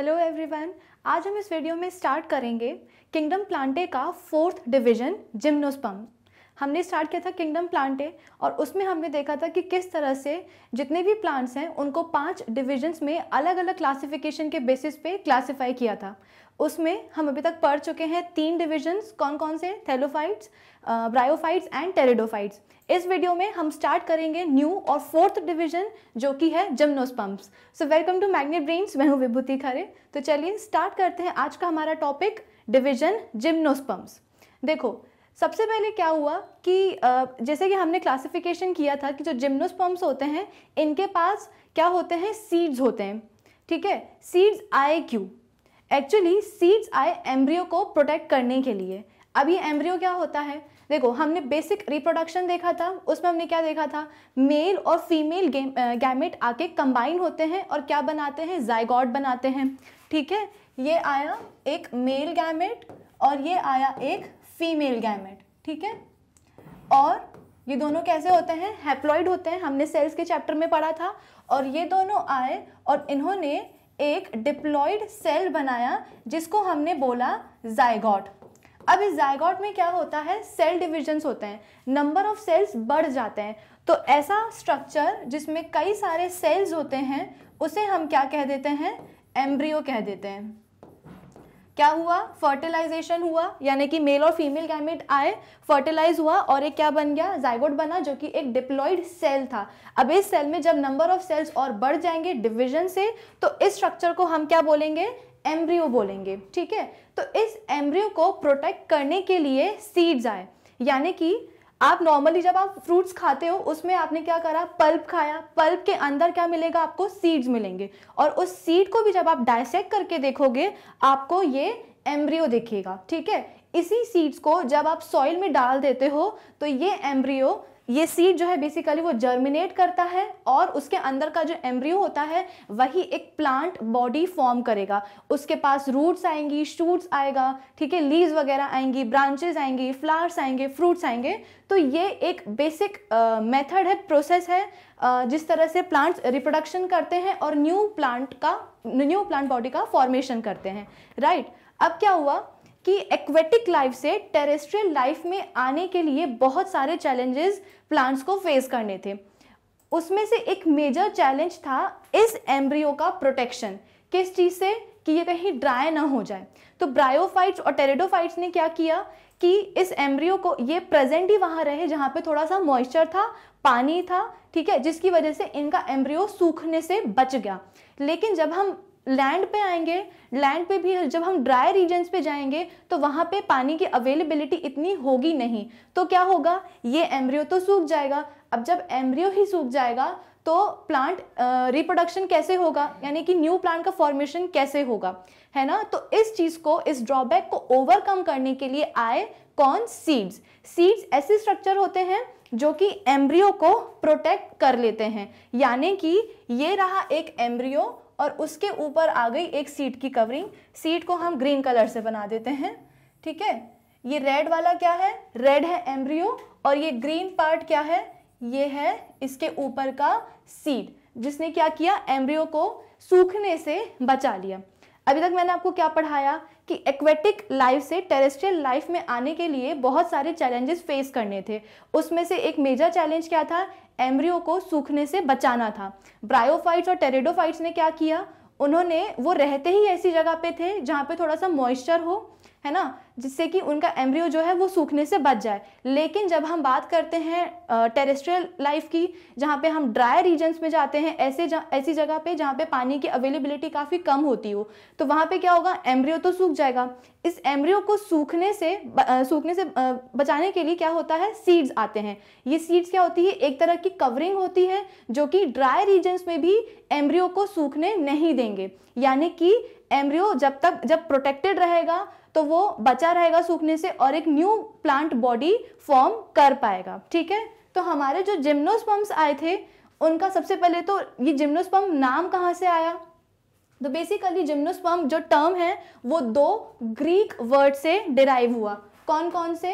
Hello everyone आज हम इस वीडियो में स्टार्ट करेंगे किंगडम प्लांटे का फोर्थ डिवीजन जिम्नोस्पम हमने स्टार्ट किया था किंगडम प्लांटे और उसमें हमने देखा था कि किस तरह से जितने भी प्लांट्स हैं उनको पांच डिविजन्स में अलग अलग क्लासिफिकेशन के बेसिस पे क्लासिफाई किया था उसमें हम अभी तक पढ़ चुके हैं तीन डिविजन्स कौन कौन से थैलोफाइट्स ब्रायोफाइट्स एंड टेरेडोफाइट्स इस वीडियो में हम स्टार्ट करेंगे न्यू और फोर्थ डिवीजन जो कि है gymnosperms so welcome to Magnet Brains मैं हूँ विभूति खरे तो चलिए स्टार्ट करते हैं आज का हमारा टॉपिक डिवीजन जिम्नोस्पम्प्स देखो सबसे पहले क्या हुआ कि जैसे कि हमने क्लासिफिकेशन किया था कि जो जिम्नोस्पम्प्स होते हैं इनके पास क्या होते हैं सीड्स होते हैं ठीक है सीड्स आई क्यू एक्चुअली सीड्स आए एम्ब्रियो को प्रोटेक्ट करने के लिए अब ये एम्ब्रियो क्या होता है देखो हमने बेसिक रिप्रोडक्शन देखा था उसमें हमने क्या देखा था मेल और फीमेल गैमेट आके कंबाइन होते हैं और क्या बनाते हैं जायगॉड बनाते हैं ठीक है ये आया एक मेल गैमेट और ये आया एक फीमेल गैमेट ठीक है और ये दोनों कैसे होते हैं हैप्लॉइड होते हैं हमने सेल्स के चैप्टर में पढ़ा था और ये दोनों आए और इन्होंने एक डिप्लॉयड सेल बनाया जिसको हमने बोला जायगॉट अब इस जायगॉट में क्या होता है सेल डिविजन्स होते हैं नंबर ऑफ सेल्स बढ़ जाते हैं तो ऐसा स्ट्रक्चर जिसमें कई सारे सेल्स होते हैं उसे हम क्या कह देते हैं एम्ब्रियो कह देते हैं क्या हुआ फर्टिलाइजेशन हुआ यानी कि मेल और फीमेल गैमेट आए फर्टिलाइज हुआ और एक क्या बन गया जाइगोट बना जो कि एक डिप्लॉइड सेल था अब इस सेल में जब नंबर ऑफ सेल्स और बढ़ जाएंगे डिविजन से तो इस स्ट्रक्चर को हम क्या बोलेंगे एम्ब्रियो बोलेंगे ठीक है तो इस एम्ब्रियो को प्रोटेक्ट करने के लिए सीड्स आए यानी कि आप नॉर्मली जब आप फ्रूट्स खाते हो उसमें आपने क्या करा पल्प खाया पल्प के अंदर क्या मिलेगा आपको सीड्स मिलेंगे और उस सीड को भी जब आप डायसेक्ट करके देखोगे आपको ये एम्ब्रियो दिखेगा ठीक है इसी सीड्स को जब आप सॉइल में डाल देते हो तो ये एम्ब्रियो ये सीड जो है बेसिकली वो जर्मिनेट करता है और उसके अंदर का जो एम्ब्रियो होता है वही एक प्लांट बॉडी फॉर्म करेगा उसके पास रूट्स आएंगी शूट्स आएगा ठीक है लीव्स वगैरह आएंगी ब्रांचेस आएंगी फ्लावर्स आएंगे फ्रूट्स आएंगे तो ये एक बेसिक मेथड है प्रोसेस है uh, जिस तरह से प्लांट्स रिप्रोडक्शन करते हैं और न्यू प्लांट का न्यू प्लांट बॉडी का फॉर्मेशन करते हैं राइट right? अब क्या हुआ कि एक्वेटिक लाइफ से टेरेस्ट्रियल लाइफ में आने के लिए बहुत सारे चैलेंजेस प्लांट्स को फेस करने थे उसमें से एक मेजर चैलेंज था इस एम्ब्रियो का प्रोटेक्शन किस चीज़ से कि ये कहीं ड्राई ना हो जाए तो ब्रायोफाइट्स और टेरेडोफाइट्स ने क्या किया कि इस एम्ब्रियो को ये प्रेजेंट ही वहाँ रहे जहाँ पे थोड़ा सा मॉइस्चर था पानी था ठीक है जिसकी वजह से इनका एम्ब्रियो सूखने से बच गया लेकिन जब हम लैंड पे आएंगे लैंड पे भी जब हम ड्राई रीजन्स पे जाएंगे तो वहाँ पे पानी की अवेलेबिलिटी इतनी होगी नहीं तो क्या होगा ये एम्ब्रियो तो सूख जाएगा अब जब एम्ब्रियो ही सूख जाएगा तो प्लांट रिप्रोडक्शन कैसे होगा यानी कि न्यू प्लांट का फॉर्मेशन कैसे होगा है ना तो इस चीज़ को इस ड्रॉबैक को ओवरकम करने के लिए आए कौन सीड्स सीड्स ऐसे स्ट्रक्चर होते हैं जो कि एम्ब्रियो को प्रोटेक्ट कर लेते हैं यानी कि ये रहा एक एम्ब्रियो और उसके ऊपर आ गई एक सीट की कवरिंग सीट को हम ग्रीन कलर से बना देते हैं ठीक है ये रेड वाला क्या है रेड है एम्ब्रियो और ये ग्रीन पार्ट क्या है ये है इसके ऊपर का सीड जिसने क्या किया एम्ब्रियो को सूखने से बचा लिया अभी तक मैंने आपको क्या पढ़ाया कि एक्वेटिक लाइफ से टेरेस्ट्रियल लाइफ में आने के लिए बहुत सारे चैलेंजेस फेस करने थे उसमें से एक मेजर चैलेंज क्या था एम्ब्रियो को सूखने से बचाना था ब्रायोफाइट्स और टेरेडोफाइट्स ने क्या किया उन्होंने वो रहते ही ऐसी जगह पे थे जहाँ पे थोड़ा सा मॉइस्चर हो है ना जिससे कि उनका एम्ब्रियो जो है वो सूखने से बच जाए लेकिन जब हम बात करते हैं टेरेस्ट्रियल लाइफ की जहाँ पे हम ड्राई रीजन्स में जाते हैं ऐसे जा, ऐसी जगह पे जहाँ पे पानी की अवेलेबिलिटी काफ़ी कम होती हो तो वहाँ पे क्या होगा एम्ब्रियो तो सूख जाएगा इस एम्ब्रियो को सूखने से ब, सूखने से बचाने के लिए क्या होता है सीड्स आते हैं ये सीड्स क्या होती है एक तरह की कवरिंग होती है जो कि ड्राई रीजन्स में भी एम्ब्रियो को सूखने नहीं देंगे यानी कि एम्ब्रियो जब तक जब प्रोटेक्टेड रहेगा तो वो बचा रहेगा सूखने से और एक न्यू प्लांट बॉडी फॉर्म कर पाएगा ठीक है तो हमारे जो जिम्नोस्पम्स आए थे उनका सबसे पहले तो ये जिम्नोस्पम नाम कहाँ से आया तो बेसिकली जिम्नोस्पम जो टर्म है वो दो ग्रीक वर्ड से डिराइव हुआ कौन कौन से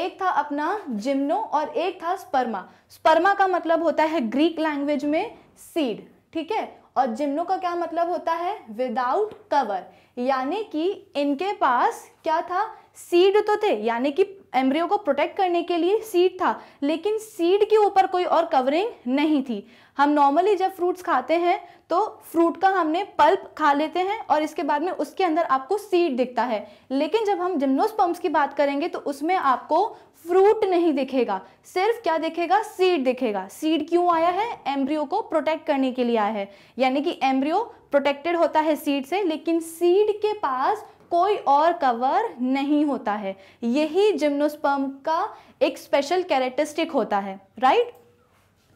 एक था अपना जिम्नो और एक था स्पर्मा स्पर्मा का मतलब होता है ग्रीक लैंग्वेज में सीड ठीक है और जिम्नो का क्या मतलब होता है विदाउट कवर यानी कि इनके पास क्या था सीड तो थे यानी कि एम्ब्रियो को प्रोटेक्ट करने के लिए सीड था लेकिन सीड के ऊपर कोई और कवरिंग नहीं थी हम नॉर्मली जब फ्रूट्स खाते हैं तो फ्रूट का हमने पल्प खा लेते हैं और इसके बाद में उसके अंदर आपको सीड दिखता है लेकिन जब हम जिम्नोस्पर्म्स की बात करेंगे तो उसमें आपको फ्रूट नहीं दिखेगा सिर्फ क्या दिखेगा सीड दिखेगा सीड क्यों आया है एम्ब्रियो को प्रोटेक्ट करने के लिए आया है यानी कि एम्ब्रियो प्रोटेक्टेड होता है सीड से लेकिन सीड के पास कोई और कवर नहीं होता है यही जिम्नोस्पर्म का एक स्पेशल कैरेक्टरिस्टिक होता है राइट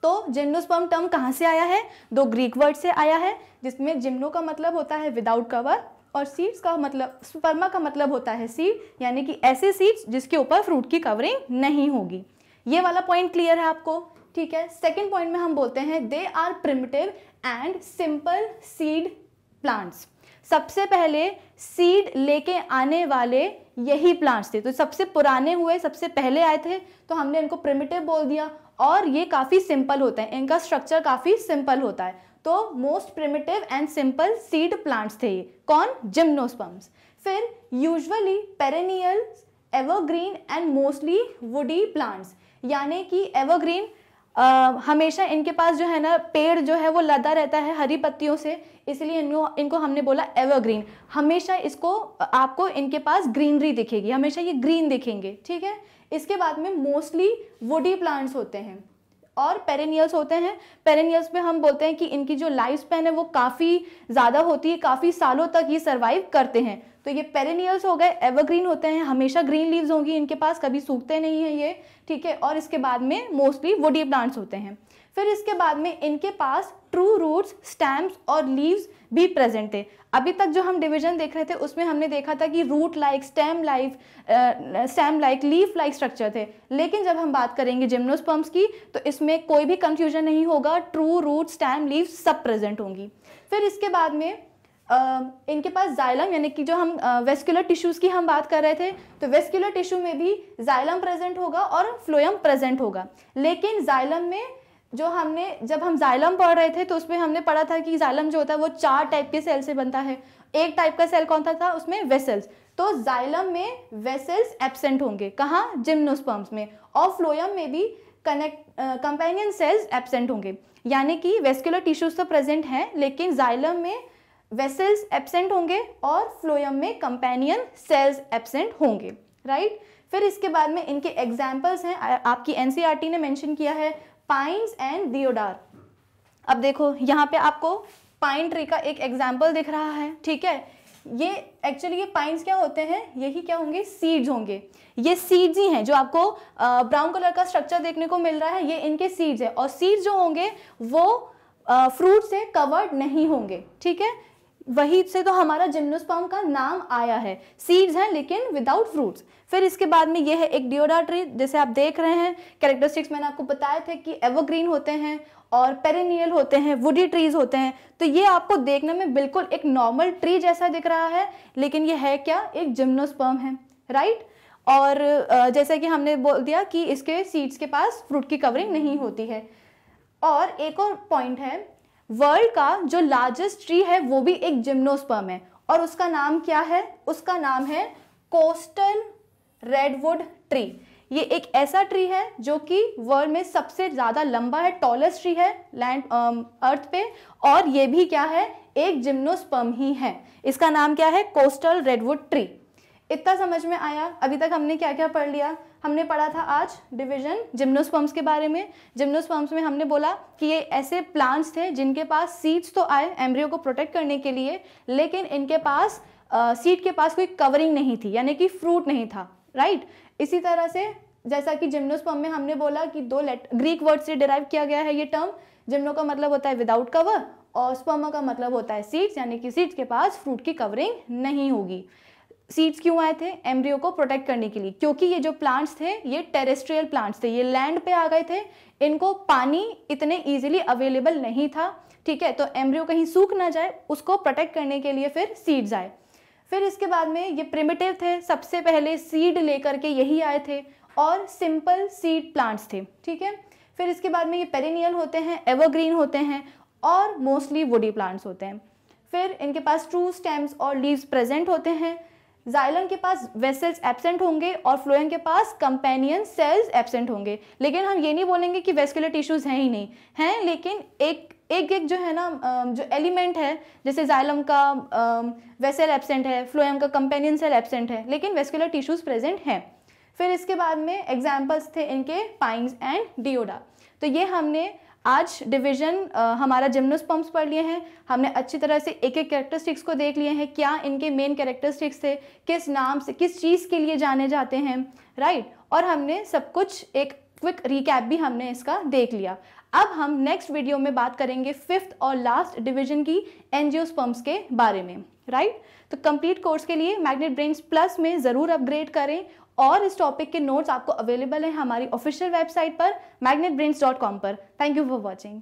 तो जिम्नोस्पर्म टर्म कहाँ से आया है दो ग्रीक वर्ड से आया है जिसमें जिम्नो का मतलब होता है विदाउट कवर और सीड्स का मतलब स्पर्मा का मतलब होता है सीड यानी कि ऐसे सीड्स जिसके ऊपर फ्रूट की कवरिंग नहीं होगी ये वाला पॉइंट क्लियर है आपको ठीक है सेकेंड पॉइंट में हम बोलते हैं they are primitive and simple seed plants सबसे पहले सीड लेके आने वाले यही प्लांट्स थे तो सबसे पुराने हुए सबसे पहले आए थे तो हमने इनको प्रिमिटिव बोल दिया और ये काफ़ी सिंपल होते हैं इनका स्ट्रक्चर काफ़ी सिंपल होता है तो most primitive and simple seed plants थे ये कौन जिम्नोस्पम्स फिर usually perennial evergreen and mostly woody plants यानी कि एवरग्रीन हमेशा इनके पास जो है ना पेड़ जो है वो लदा रहता है हरी पत्तियों से इसलिए इनको इनको हमने बोला एवरग्रीन हमेशा इसको आपको इनके पास ग्रीनरी दिखेगी हमेशा ये ग्रीन दिखेंगे ठीक है इसके बाद में मोस्टली वुडी प्लांट्स होते हैं और पेरेनियल्स होते हैं पेरेनियल्स में हम बोलते हैं कि इनकी जो लाइफ स्पैन है वो काफ़ी ज़्यादा होती है काफ़ी सालों तक ये सर्वाइव करते हैं तो ये पेरेनियल्स हो गए एवरग्रीन होते हैं हमेशा ग्रीन लीव्स होंगी इनके पास कभी सूखते नहीं हैं ये ठीक है और इसके बाद में मोस्टली वुडी प्लांट्स होते हैं फिर इसके बाद में इनके पास ट्रू रूट्स स्टैम्प्स और लीव्स भी प्रेजेंट थे अभी तक जो हम डिवीजन देख रहे थे उसमें हमने देखा था कि root like stem like stem like leaf like structure थे लेकिन जब हम बात करेंगे जिम्नोस्पर्म्स की तो इसमें कोई भी कंफ्यूजन नहीं होगा ट्रू रूट स्टैम लीव सब प्रेजेंट होंगी फिर इसके बाद में इनके पास जाइलम यानी कि जो हम वेस्कुलर टिश्यूज़ की हम बात कर रहे थे तो वेस्कुलर टिश्यू में भी जाइलम प्रेजेंट होगा और फ्लोयम प्रेजेंट होगा लेकिन जाइलम में जो हमने जब हम जाइलम पढ़ रहे थे तो उसमें हमने पढ़ा था कि जाइलम जो होता है वो चार टाइप के सेल से बनता है एक टाइप का सेल कौन सा था उसमें वेसल्स तो जाइलम में वेसल्स एबसेंट होंगे कहाँ जिम्नोस्पर्म्स में और फ्लोयम में भी कनेक्ट कंपेनियन सेल्स एबसेंट होंगे यानी कि वेस्कुलर टिश्यूज तो प्रेजेंट हैं लेकिन जाइलम में वेसल्स एबसेंट होंगे और फ्लोयम में कंपेनियन सेल्स एबसेंट होंगे राइट फिर इसके बाद में इनके एग्जाम्पल्स हैं आपकी एनसीआरटी e ने मेंशन किया है पाइंस एंड दियोडार अब देखो यहाँ पे आपको पाइन ट्री का एक एग्जाम्पल दिख रहा है ठीक है ये एक्चुअली ये पाइन्स क्या होते हैं यही क्या होंगे सीड्स होंगे ये सीड्स ही हैं जो आपको ब्राउन कलर का स्ट्रक्चर देखने को मिल रहा है ये इनके सीड्स है और सीड्स जो होंगे वो फ्रूट से कवर्ड नहीं होंगे ठीक है वही से तो हमारा जिम्नोस्पर्म का नाम आया है सीड्स हैं लेकिन विदाउट फ्रूट्स फिर इसके बाद में ये है एक डिओडाट्री ट्री जैसे आप देख रहे हैं कैरेक्टरिस्टिक्स मैंने आपको बताए थे कि एवरग्रीन होते हैं और पेरेनियल होते हैं वुडी ट्रीज होते हैं तो ये आपको देखने में बिल्कुल एक नॉर्मल ट्री जैसा दिख रहा है लेकिन ये है क्या एक जिम्नोस्पर्म है राइट और जैसे कि हमने बोल दिया कि इसके सीड्स के पास फ्रूट की कवरिंग नहीं होती है और एक और पॉइंट है वर्ल्ड का जो लार्जेस्ट ट्री है वो भी एक जिम्नोस्पर्म है और उसका नाम क्या है उसका नाम है कोस्टल रेडवुड ट्री ये एक ऐसा ट्री है जो कि वर्ल्ड में सबसे ज़्यादा लंबा है टॉलेस्ट ट्री है लैंड अर्थ um, पे और ये भी क्या है एक जिम्नोस्पर्म ही है इसका नाम क्या है कोस्टल रेडवुड ट्री इतना समझ में आया अभी तक हमने क्या क्या पढ़ लिया हमने पढ़ा था आज डिवीजन जिम्नोस्पर्म्स के बारे में जिम्नोस्पर्म्स में हमने बोला कि ये ऐसे प्लांट्स थे जिनके पास सीड्स तो आए एम्ब्रियो को प्रोटेक्ट करने के लिए लेकिन इनके पास सीड uh, के पास कोई कवरिंग नहीं थी यानी कि फ्रूट नहीं था राइट right? इसी तरह से जैसा कि जिम्नोस्पर्म में हमने बोला कि दो लेट ग्रीक वर्ड से डिराइव किया गया है ये टर्म जिम्नो का मतलब होता है विदाउट कवर और स्पर्मा का मतलब होता है सीड्स यानी कि सीड्स के पास फ्रूट की कवरिंग नहीं होगी सीड्स क्यों आए थे एम्ब्रियो को प्रोटेक्ट करने के लिए क्योंकि ये जो प्लांट्स थे ये टेरेस्ट्रियल प्लांट्स थे ये लैंड पे आ गए थे इनको पानी इतने इजीली अवेलेबल नहीं था ठीक है तो एम्ब्रियो कहीं सूख ना जाए उसको प्रोटेक्ट करने के लिए फिर सीड्स आए फिर इसके बाद में ये प्रिमिटिव थे सबसे पहले सीड लेकर के यही आए थे और सिंपल सीड प्लांट्स थे ठीक है फिर इसके बाद में ये पेरिनियल होते हैं एवरग्रीन होते हैं और मोस्टली वुडी प्लांट्स होते हैं फिर इनके पास ट्रू स्टेम्स और लीव्स प्रेजेंट होते हैं जाइलन के पास वेसल्स एबसेंट होंगे और फ्लोएम के पास कंपेनियन सेल्स एबसेंट होंगे लेकिन हम ये नहीं बोलेंगे कि वेस्कुलर टिश्यूज हैं ही नहीं हैं लेकिन एक एक एक जो है ना जो एलिमेंट है जैसे जाइलम का वेसल एबसेंट है फ्लोएम का कंपेनियन सेल एबसेंट है लेकिन वेस्कुलर टिश्यूज प्रेजेंट हैं फिर इसके बाद में एग्जाम्पल्स थे इनके पाइंस एंड डिओडा तो ये हमने आज डिवीजन हमारा जिम्नोस्पम्स पढ़ लिए हैं हमने अच्छी तरह से एक एक कैरेक्टरिस्टिक्स को देख लिए हैं क्या इनके मेन कैरेक्टरिस्टिक्स थे किस नाम से किस चीज़ के लिए जाने जाते हैं राइट और हमने सब कुछ एक क्विक रिकैप भी हमने इसका देख लिया अब हम नेक्स्ट वीडियो में बात करेंगे फिफ्थ और लास्ट डिवीजन की एनजियोस्पम्स के बारे में राइट right? तो कंप्लीट कोर्स के लिए मैग्नेट ब्रेन्स प्लस में ज़रूर अपग्रेड करें और इस टॉपिक के नोट्स आपको अवेलेबल हैं हमारी ऑफिशियल वेबसाइट पर मैग्नेट पर थैंक यू फॉर वॉचिंग